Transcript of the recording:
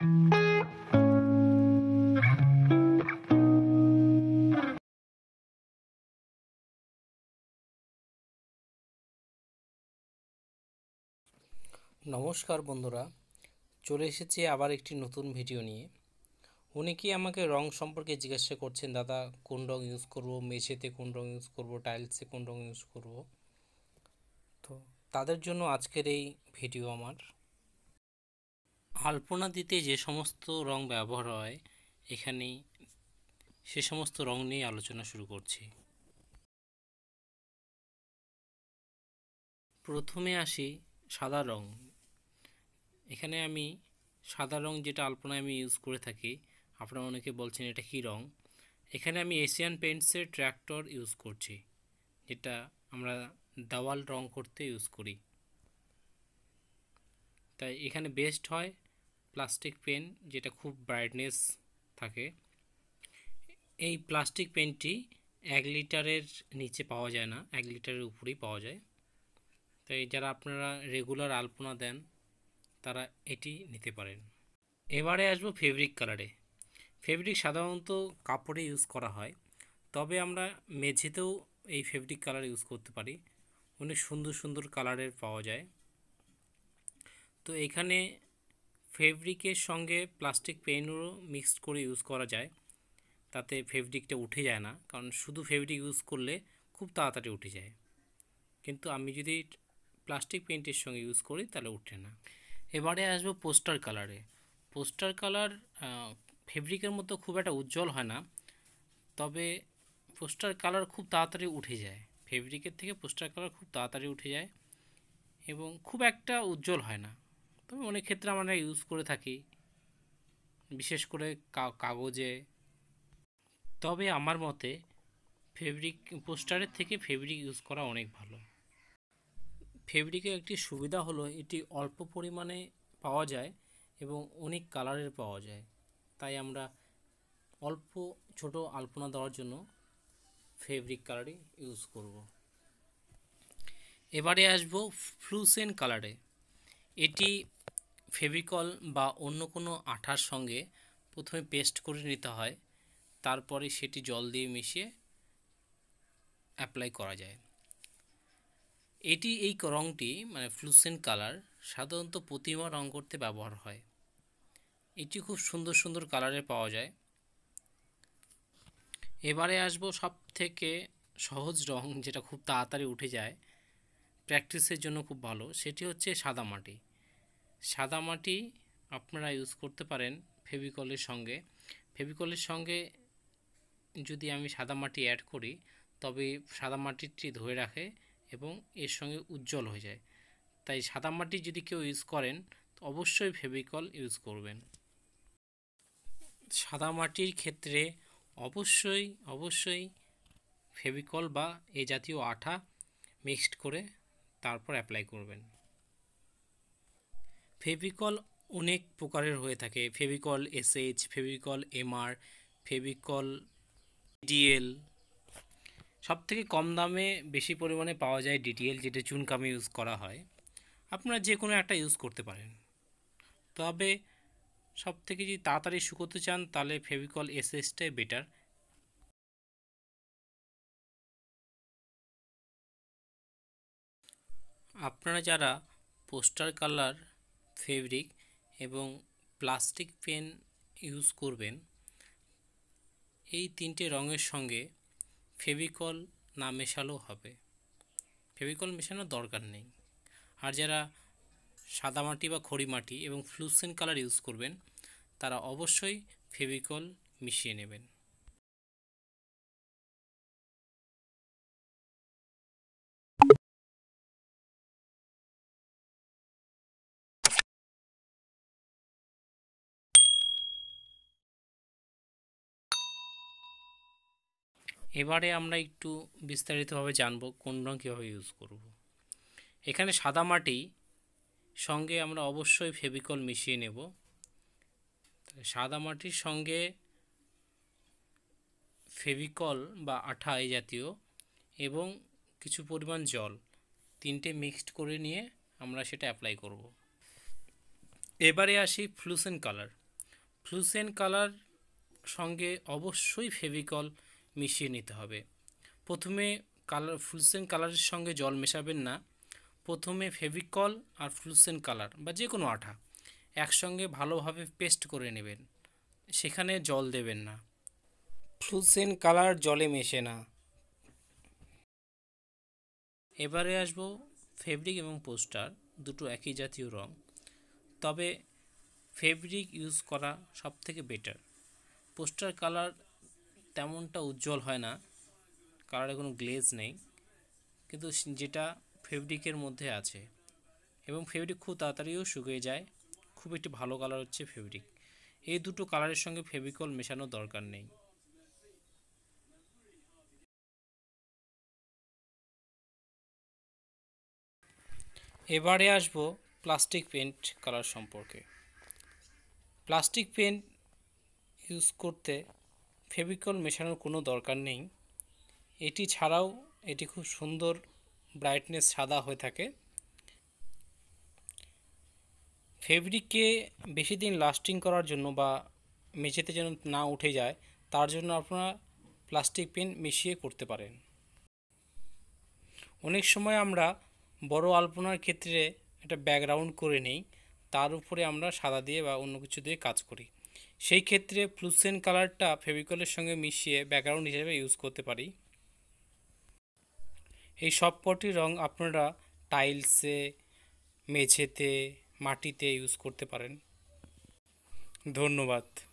নমস্কার বন্ধুরা চলে এসেছি আবার একটি নতুন ভিডিও নিয়ে অনেকেই আমাকে রং সম্পর্কে জিজ্ঞাসা করছেন দাদা কোন রং ইউজ করব মেঝেতে কোন রং ইউজ করব টাইলসে কোন রং ইউজ করব তো তাদের জন্য আজকের এই ভিডিও আমার আলপনা দিতে যে সমস্ত রং ব্যবহার হয় এখানে সে সমস্ত রং নিয়ে আলোচনা শুরু করছি প্রথমে আসি সাদা রং এখানে আমি সাদা রং যেটা আলপনায় আমি ইউজ করে থাকি আপনারা অনেকে বলছেন এটা কী রং এখানে আমি এশিয়ান পেন্টসের ট্র্যাক্টর ইউজ করছি যেটা আমরা দেওয়াল রং করতে ইউজ করি তাই এখানে বেস্ট হয় প্লাস্টিক পেন যেটা খুব ব্রাইটনেস থাকে এই প্লাস্টিক পেনটি এক লিটারের নিচে পাওয়া যায় না এক লিটারের উপরেই পাওয়া যায় তাই যারা আপনারা রেগুলার আলপনা দেন তারা এটি নিতে পারেন এবারে আসবো ফেব্রিক কালারে ফেব্রিক সাধারণত কাপড়ে ইউজ করা হয় তবে আমরা মেঝেতেও এই ফেব্রিক কালার ইউজ করতে পারি অনেক সুন্দর সুন্দর কালারের পাওয়া যায় তো এখানে ফেব্রিকের সঙ্গে প্লাস্টিক পেনও মিক্সড করে ইউজ করা যায় তাতে ফেব্রিকটা উঠে যায় না কারণ শুধু ফেব্রিক ইউজ করলে খুব তাড়াতাড়ি উঠে যায় কিন্তু আমি যদি প্লাস্টিক পেন্টের সঙ্গে ইউজ করি তাহলে উঠে না এবারে আসবো পোস্টার কালারে পোস্টার কালার ফেব্রিকের মতো খুব একটা উজ্জ্বল হয় না তবে পোস্টার কালার খুব তাড়াতাড়ি উঠে যায় ফেব্রিকের থেকে পোস্টার কালার খুব তাড়াতাড়ি উঠে যায় এবং খুব একটা উজ্জ্বল হয় না তবে অনেক ক্ষেত্রে আমরা ইউজ করে থাকি বিশেষ করে কাগজে তবে আমার মতে ফেব্রিক পোস্টারের থেকে ফেব্রিক ইউজ করা অনেক ভালো ফেব্রিকের একটি সুবিধা হলো এটি অল্প পরিমাণে পাওয়া যায় এবং অনেক কালারের পাওয়া যায় তাই আমরা অল্প ছোট আলপনা দেওয়ার জন্য ফেব্রিক কালারই ইউজ করব এবারে আসব ফ্লুসেন কালারে এটি ফেভিকল বা অন্য কোনো আঠার সঙ্গে প্রথমে পেস্ট করে নিতে হয় তারপরে সেটি জল দিয়ে মিশিয়ে অ্যাপ্লাই করা যায় এটি এই রঙটি মানে ফ্লুসেন্ট কালার সাধারণত প্রতিমা রঙ করতে ব্যবহার হয় এটি খুব সুন্দর সুন্দর কালারে পাওয়া যায় এবারে আসব সব থেকে সহজ রং যেটা খুব তাড়াতাড়ি উঠে যায় প্র্যাকটিসের জন্য খুব ভালো সেটি হচ্ছে সাদা মাটি সাদা মাটি আপনারা ইউজ করতে পারেন ফেভিকলের সঙ্গে ফেভিকলের সঙ্গে যদি আমি সাদা মাটি অ্যাড করি তবে সাদা মাটিটি ধরে রাখে এবং এর সঙ্গে উজ্জ্বল হয়ে যায় তাই সাদা মাটি যদি কেউ ইউজ করেন অবশ্যই ফেভিকল ইউজ করবেন সাদা মাটির ক্ষেত্রে অবশ্যই অবশ্যই ফেভিকল বা এ জাতীয় আঠা মিক্সড করে তারপর অ্যাপ্লাই করবেন ফেভিকল অনেক প্রকারের হয়ে থাকে Fevicol SH Fevicol MR Fevicol DL সব থেকে কম দামে বেশি পরিমাণে পাওয়া যায় ডিটিএল যেটা চুনকামে ইউজ করা হয় আপনারা যে কোনো একটা ইউজ করতে পারেন তবে সব থেকে যদি তাড়াতাড়ি শুকোতে চান তাহলে ফেভিকল এসএসটাই বেটার আপনারা যারা পোস্টার কালার ফেব্রিক এবং প্লাস্টিক পেন ইউজ করবেন এই তিনটে রঙের সঙ্গে ফেভিকল না মেশালেও হবে ফেভিকল মেশানোর দরকার নেই আর যারা সাদা মাটি বা খড়ি মাটি এবং ফ্লুসেন কালার ইউজ করবেন তারা অবশ্যই ফেভিকল মিশিয়ে নেবেন এবারে আমরা একটু বিস্তারিতভাবে জানব কোন রঙ কীভাবে ইউজ করব। এখানে সাদা মাটি সঙ্গে আমরা অবশ্যই ফেবিকল মিশিয়ে নেব সাদা মাটির সঙ্গে ফেভিকল বা আঠা এই জাতীয় এবং কিছু পরিমাণ জল তিনটে মিক্সড করে নিয়ে আমরা সেটা অ্যাপ্লাই করব। এবারে আসি ফ্লুসেন কালার ফ্লুসেন কালার সঙ্গে অবশ্যই ফেভিকল মিশিয়ে নিতে হবে প্রথমে কালার ফুলসেন কালারের সঙ্গে জল মেশাবেন না প্রথমে ফেভিকল আর ফ্লুসেন কালার বা যে কোনো আঠা একসঙ্গে ভালোভাবে পেস্ট করে নেবেন সেখানে জল দেবেন না ফ্লুসেন কালার জলে মেশে না এবারে আসব ফেব্রিক এবং পোস্টার দুটো একই জাতীয় রং তবে ফেব্রিক ইউজ করা সবথেকে বেটার পোস্টার কালার তেমনটা উজ্জ্বল হয় না কালারে কোনো গ্লেজ নেই কিন্তু যেটা ফেব্রিকের মধ্যে আছে এবং ফেব্রিক খুব তাড়াতাড়িও শুকিয়ে যায় খুব একটি ভালো কালার হচ্ছে ফেব্রিক এই দুটো কালারের সঙ্গে ফেভিকল মেশানো দরকার নেই এবারে আসব প্লাস্টিক পেন্ট কালার সম্পর্কে প্লাস্টিক পেন্ট ইউজ করতে ফেভিকল মেশানোর কোনো দরকার নেই এটি ছাড়াও এটি খুব সুন্দর ব্রাইটনেস সাদা হয়ে থাকে ফেব্রিককে বেশি দিন লাস্টিং করার জন্য বা মেঝেতে যেন না উঠে যায় তার জন্য আপনারা প্লাস্টিক পেন মিশিয়ে করতে পারেন অনেক সময় আমরা বড় আলপনার ক্ষেত্রে একটা ব্যাকগ্রাউন্ড করে নেই তার উপরে আমরা সাদা দিয়ে বা অন্য কিছু দিয়ে কাজ করি সেই ক্ষেত্রে ফ্লুসেন কালারটা ফেভিকলের সঙ্গে মিশিয়ে ব্যাকগ্রাউন্ড হিসেবে ইউজ করতে পারি এই সব কটি রং আপনারা টাইলসে মেঝেতে মাটিতে ইউজ করতে পারেন ধন্যবাদ